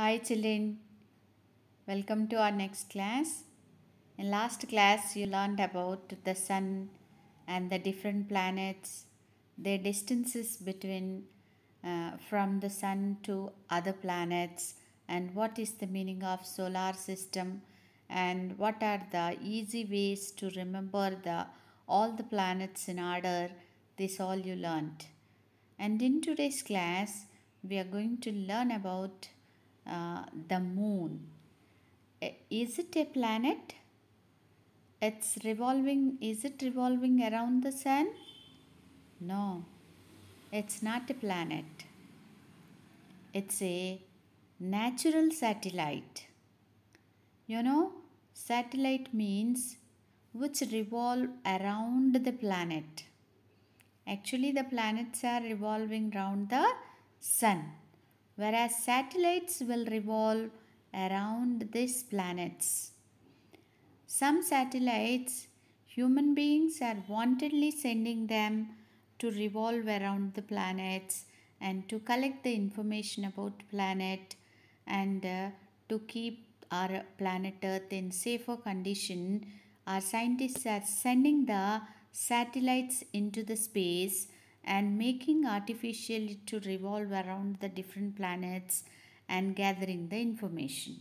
Hi children, welcome to our next class. In last class you learned about the sun and the different planets, their distances between uh, from the sun to other planets and what is the meaning of solar system and what are the easy ways to remember the all the planets in order. This all you learned. And in today's class we are going to learn about uh, the moon. Eh, is it a planet? It's revolving. Is it revolving around the sun? No, it's not a planet. It's a natural satellite. You know, satellite means which revolve around the planet. Actually, the planets are revolving round the sun whereas satellites will revolve around these planets. Some satellites, human beings are wantedly sending them to revolve around the planets and to collect the information about planet and uh, to keep our planet earth in safer condition our scientists are sending the satellites into the space and making artificially to revolve around the different planets and gathering the information.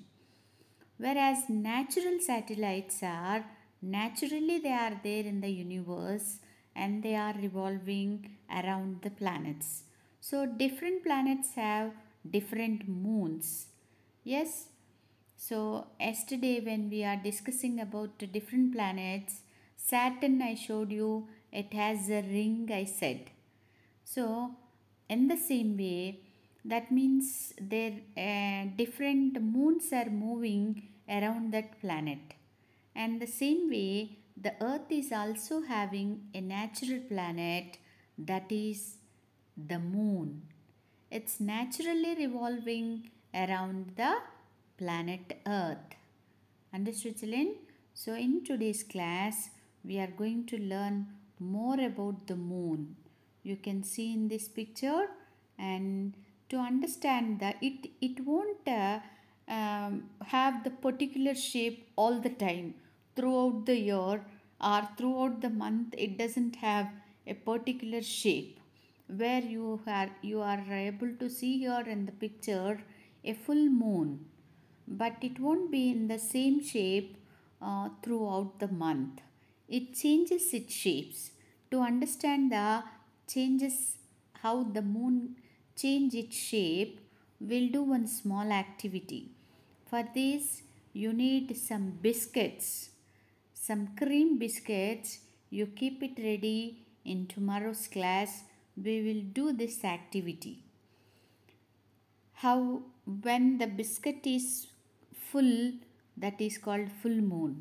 Whereas natural satellites are naturally they are there in the universe and they are revolving around the planets. So different planets have different moons. Yes. So yesterday when we are discussing about different planets, Saturn I showed you it has a ring I said so in the same way that means their uh, eh, different moons are moving around that planet and the same way the earth is also having a natural planet that is the moon it's naturally revolving around the planet earth understood children so in today's class we are going to learn more about the moon you can see in this picture and to understand that it it won't uh, um, have the particular shape all the time throughout the year or throughout the month it doesn't have a particular shape where you are you are able to see here in the picture a full moon but it won't be in the same shape uh, throughout the month it changes its shapes to understand the changes how the moon change its shape we'll do one small activity for this you need some biscuits some cream biscuits you keep it ready in tomorrow's class we will do this activity how when the biscuit is full that is called full moon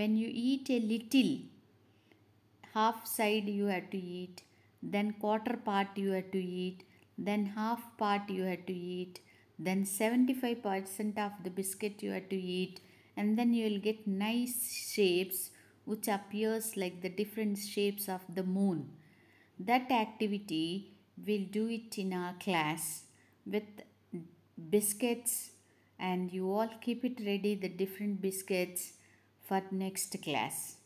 when you eat a little half side you have to eat then quarter part you had to eat, then half part you had to eat, then 75% of the biscuit you had to eat and then you will get nice shapes which appears like the different shapes of the moon. That activity we'll do it in our class with biscuits and you all keep it ready the different biscuits for next class.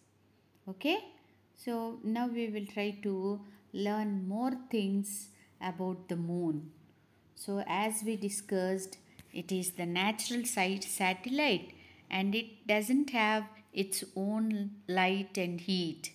Okay. So now we will try to learn more things about the moon. So as we discussed, it is the natural site satellite and it doesn't have its own light and heat.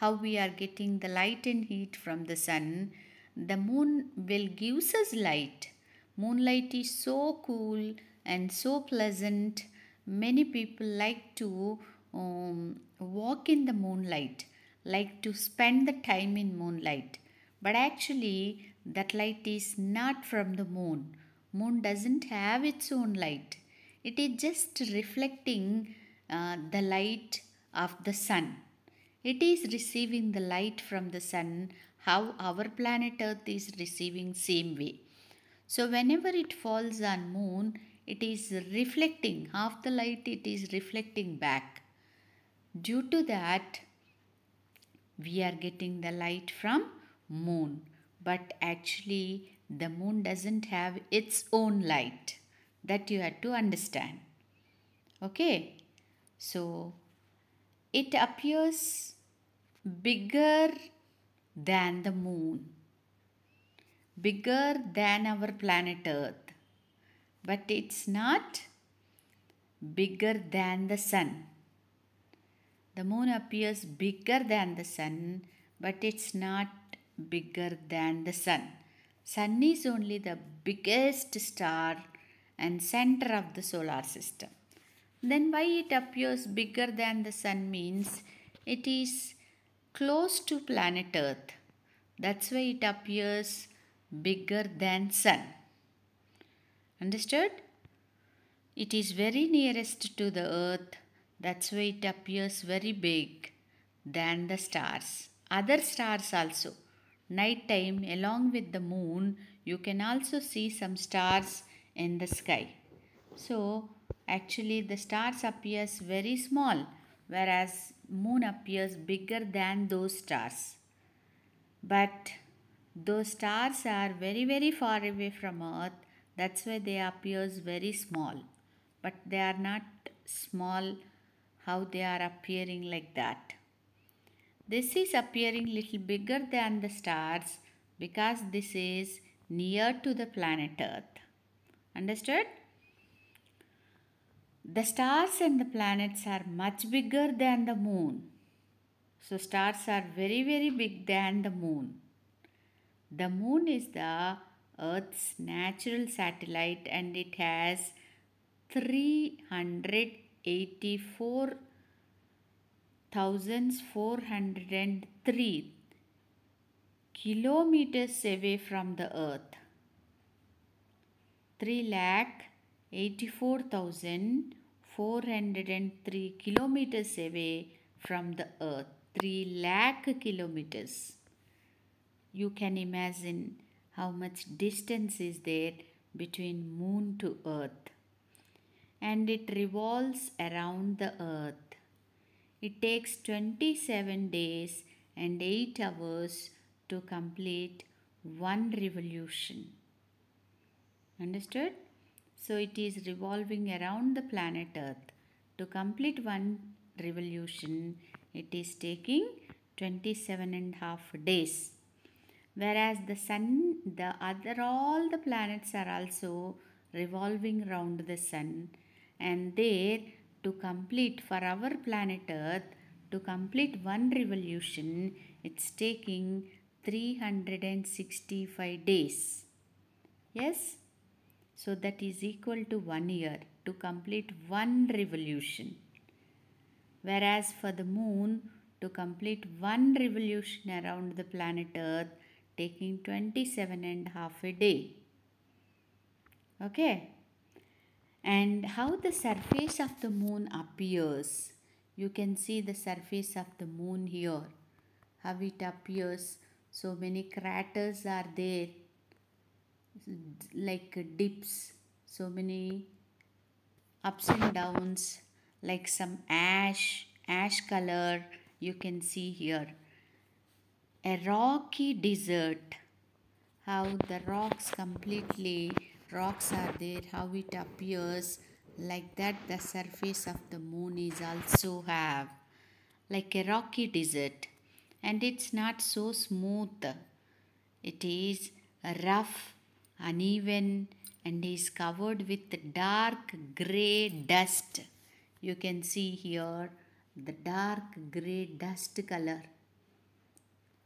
How we are getting the light and heat from the sun, the moon will gives us light. Moonlight is so cool and so pleasant. Many people like to um, walk in the moonlight like to spend the time in moonlight. But actually, that light is not from the moon. Moon doesn't have its own light. It is just reflecting uh, the light of the sun. It is receiving the light from the sun how our planet earth is receiving same way. So whenever it falls on moon, it is reflecting half the light it is reflecting back. Due to that, we are getting the light from moon but actually the moon doesn't have its own light that you have to understand okay so it appears bigger than the moon bigger than our planet earth but it's not bigger than the sun the moon appears bigger than the sun, but it's not bigger than the sun. Sun is only the biggest star and center of the solar system. Then why it appears bigger than the sun means it is close to planet Earth. That's why it appears bigger than sun. Understood? It is very nearest to the earth that's why it appears very big than the stars. Other stars also. Night time along with the moon, you can also see some stars in the sky. So actually the stars appears very small whereas moon appears bigger than those stars. But those stars are very very far away from earth that's why they appears very small but they are not small how they are appearing like that. This is appearing little bigger than the stars because this is near to the planet Earth. Understood? The stars and the planets are much bigger than the moon. So stars are very very big than the moon. The moon is the Earth's natural satellite and it has 300 84,403 kilometers away from the earth. 3 lakh 84,403 kilometers away from the earth. 3 lakh kilometers. You can imagine how much distance is there between moon to earth and it revolves around the earth. It takes 27 days and 8 hours to complete one revolution. Understood? So it is revolving around the planet earth. To complete one revolution, it is taking 27 and half days. Whereas the sun, the other all the planets are also revolving around the sun and there to complete for our planet earth to complete one revolution it's taking 365 days yes so that is equal to one year to complete one revolution whereas for the moon to complete one revolution around the planet earth taking 27 and half a day okay and how the surface of the moon appears. You can see the surface of the moon here, how it appears. So many craters are there, like dips, so many ups and downs, like some ash, ash color you can see here. A rocky desert, how the rocks completely rocks are there how it appears like that the surface of the moon is also have like a rocky desert and it's not so smooth it is rough uneven and is covered with dark gray dust you can see here the dark gray dust color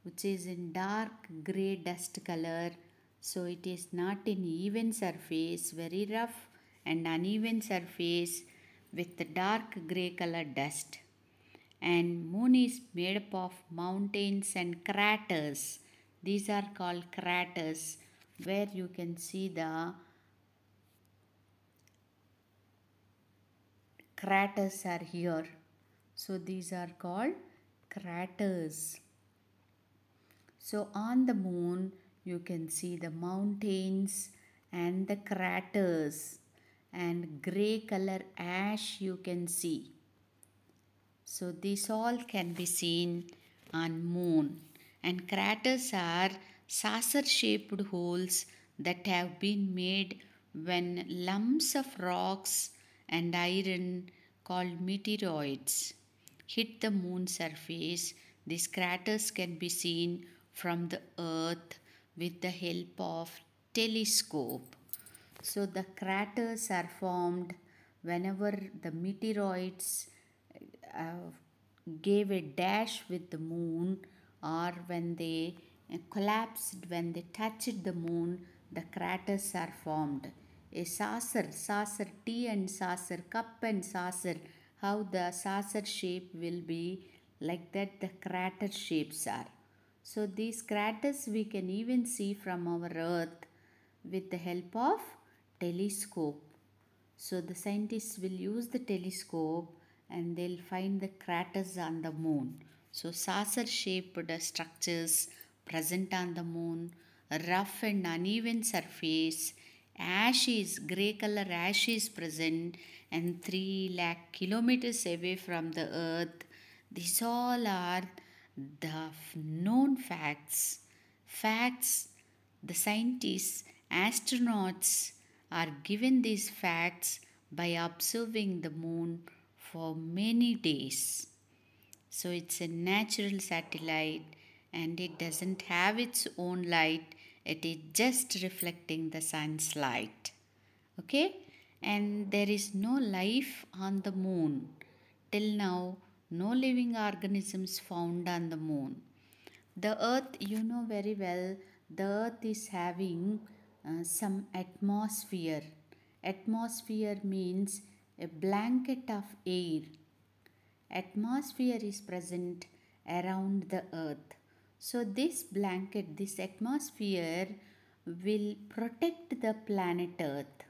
which is in dark gray dust color so it is not an even surface, very rough and uneven surface with dark grey color dust. And moon is made up of mountains and craters. These are called craters where you can see the craters are here. So these are called craters. So on the moon, you can see the mountains and the craters and gray color ash you can see. So this all can be seen on moon and craters are saucer shaped holes that have been made when lumps of rocks and iron called meteoroids hit the moon surface. These craters can be seen from the earth with the help of telescope. So the craters are formed whenever the meteoroids uh, gave a dash with the moon or when they collapsed, when they touched the moon, the craters are formed. A saucer, saucer tea and saucer, cup and saucer, how the saucer shape will be like that the crater shapes are. So these craters we can even see from our earth with the help of telescope. So the scientists will use the telescope and they'll find the craters on the moon. So saucer shaped structures present on the moon, rough and uneven surface, ashes, grey color ashes present and 3 lakh kilometers away from the earth. These all are the known facts. Facts, the scientists, astronauts are given these facts by observing the moon for many days. So it's a natural satellite and it doesn't have its own light, it is just reflecting the sun's light. Okay? And there is no life on the moon. Till now, no living organisms found on the moon. The earth, you know very well, the earth is having uh, some atmosphere. Atmosphere means a blanket of air. Atmosphere is present around the earth. So, this blanket, this atmosphere will protect the planet earth.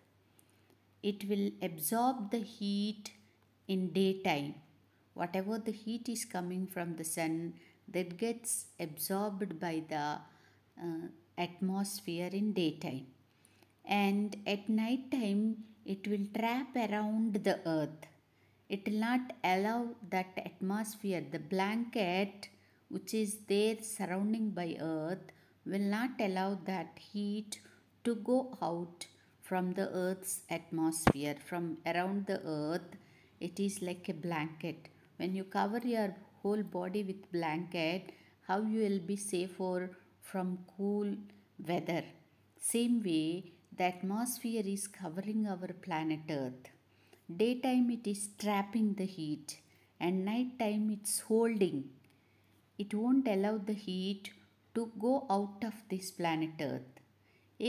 It will absorb the heat in daytime whatever the heat is coming from the sun that gets absorbed by the uh, atmosphere in daytime and at night time it will trap around the earth it will not allow that atmosphere the blanket which is there surrounding by earth will not allow that heat to go out from the earth's atmosphere from around the earth it is like a blanket when you cover your whole body with blanket how you will be safer from cool weather same way the atmosphere is covering our planet earth daytime it is trapping the heat and nighttime it's holding it won't allow the heat to go out of this planet earth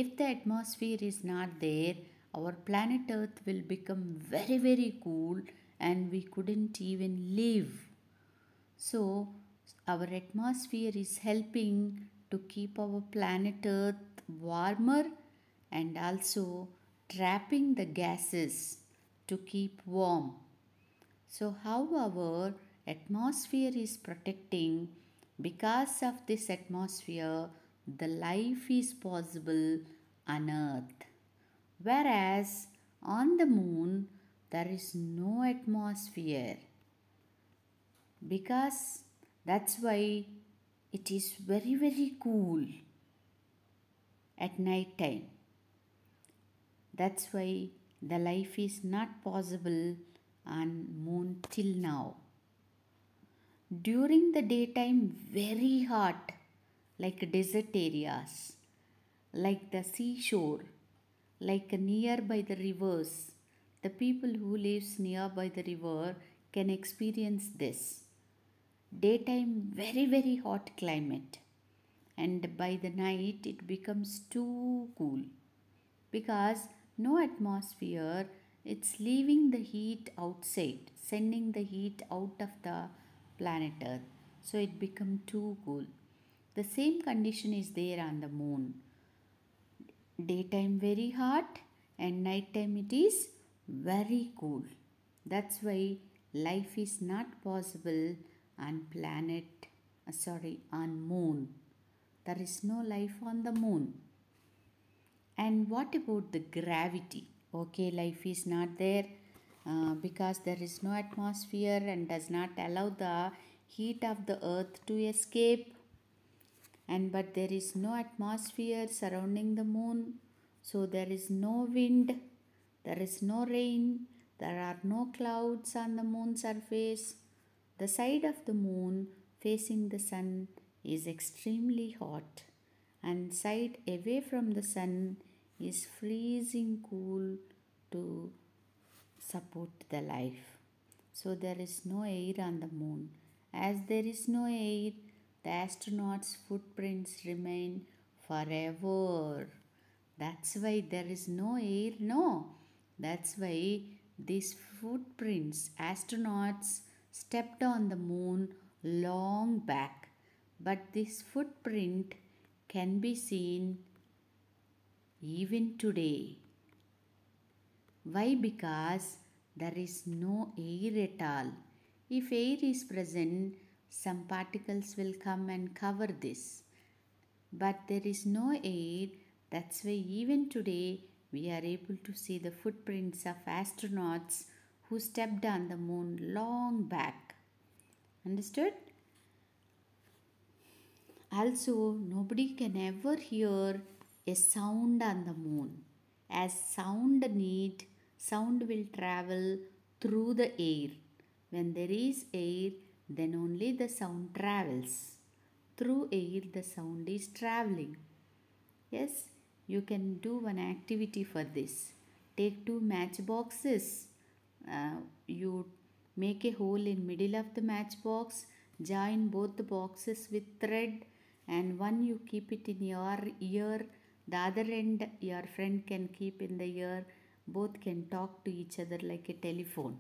if the atmosphere is not there our planet earth will become very very cool and we couldn't even live. So, our atmosphere is helping to keep our planet Earth warmer and also trapping the gases to keep warm. So, how our atmosphere is protecting because of this atmosphere, the life is possible on Earth. Whereas on the moon, there is no atmosphere because that's why it is very very cool at night time that's why the life is not possible on moon till now during the daytime very hot like desert areas like the seashore like near by the rivers the people who lives near by the river can experience this. Daytime very very hot climate and by the night it becomes too cool because no atmosphere it's leaving the heat outside sending the heat out of the planet earth so it become too cool the same condition is there on the moon daytime very hot and nighttime it is very cool. That's why life is not possible on planet, uh, sorry, on moon. There is no life on the moon. And what about the gravity? Okay, life is not there uh, because there is no atmosphere and does not allow the heat of the earth to escape. And but there is no atmosphere surrounding the moon, so there is no wind there is no rain. There are no clouds on the moon surface. The side of the moon facing the sun is extremely hot and side away from the sun is freezing cool to support the life. So there is no air on the moon. As there is no air, the astronauts' footprints remain forever. That's why there is no air, no. That's why these footprints, astronauts stepped on the moon long back. But this footprint can be seen even today. Why? Because there is no air at all. If air is present, some particles will come and cover this. But there is no air, that's why even today we are able to see the footprints of astronauts who stepped on the moon long back. Understood? Also, nobody can ever hear a sound on the moon as sound need sound will travel through the air. When there is air, then only the sound travels. Through air, the sound is traveling. Yes, you can do one activity for this take two matchboxes uh, you make a hole in middle of the matchbox join both the boxes with thread and one you keep it in your ear the other end your friend can keep in the ear both can talk to each other like a telephone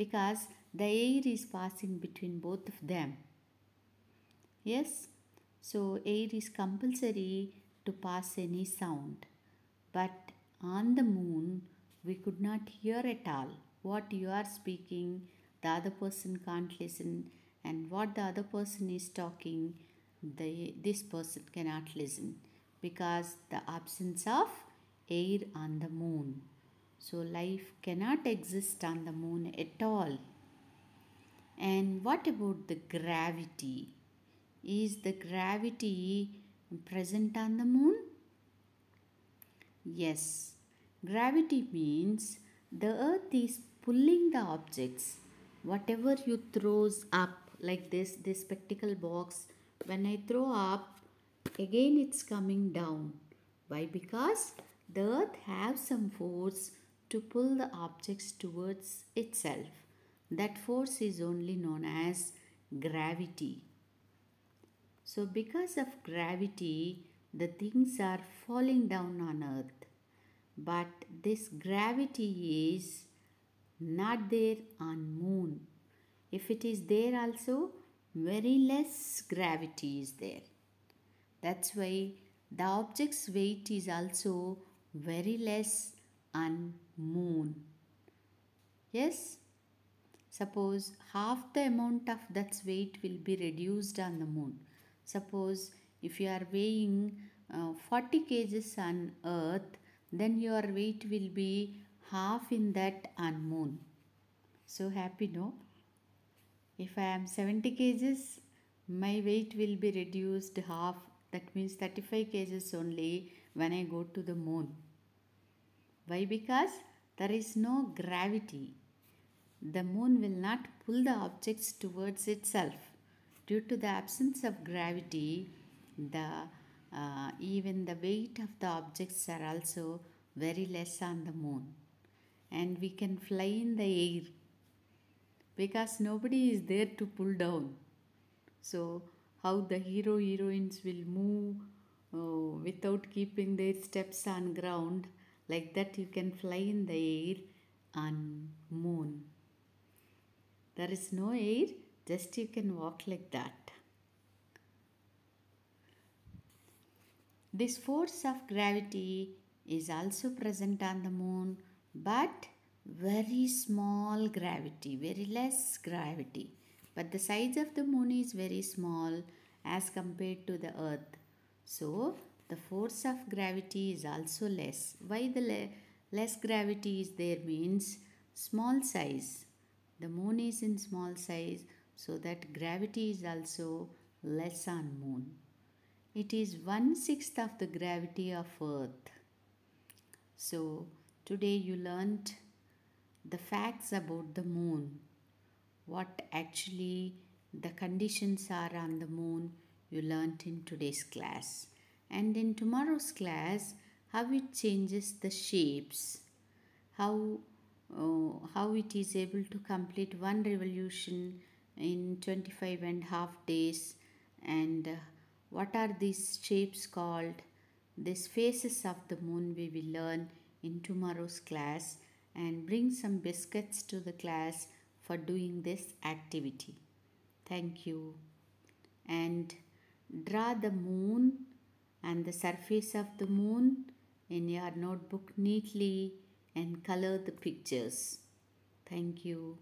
because the air is passing between both of them yes so air is compulsory to pass any sound. But on the moon, we could not hear at all what you are speaking, the other person can't listen, and what the other person is talking, the, this person cannot listen because the absence of air on the moon. So, life cannot exist on the moon at all. And what about the gravity? Is the gravity present on the moon? Yes, gravity means the earth is pulling the objects. Whatever you throws up like this, this spectacle box, when I throw up, again it's coming down. Why? Because the earth have some force to pull the objects towards itself. That force is only known as gravity. So, because of gravity, the things are falling down on earth. But this gravity is not there on moon. If it is there also, very less gravity is there. That's why the object's weight is also very less on moon. Yes? Suppose half the amount of that weight will be reduced on the moon. Suppose if you are weighing uh, 40 kgs on earth, then your weight will be half in that on moon. So happy, no? If I am 70 kgs, my weight will be reduced half. That means 35 kgs only when I go to the moon. Why? Because there is no gravity. The moon will not pull the objects towards itself. Due to the absence of gravity, the uh, even the weight of the objects are also very less on the moon and we can fly in the air because nobody is there to pull down so how the hero heroines will move oh, without keeping their steps on ground like that you can fly in the air on moon there is no air just you can walk like that. This force of gravity is also present on the moon but very small gravity, very less gravity. But the size of the moon is very small as compared to the earth. So the force of gravity is also less. Why the le less gravity is there means small size. The moon is in small size so that gravity is also less on moon. It is one sixth of the gravity of earth. So today you learnt the facts about the moon, what actually the conditions are on the moon you learnt in today's class. And in tomorrow's class, how it changes the shapes, how, oh, how it is able to complete one revolution in 25 and half days and what are these shapes called these faces of the moon we will learn in tomorrow's class and bring some biscuits to the class for doing this activity thank you and draw the moon and the surface of the moon in your notebook neatly and color the pictures thank you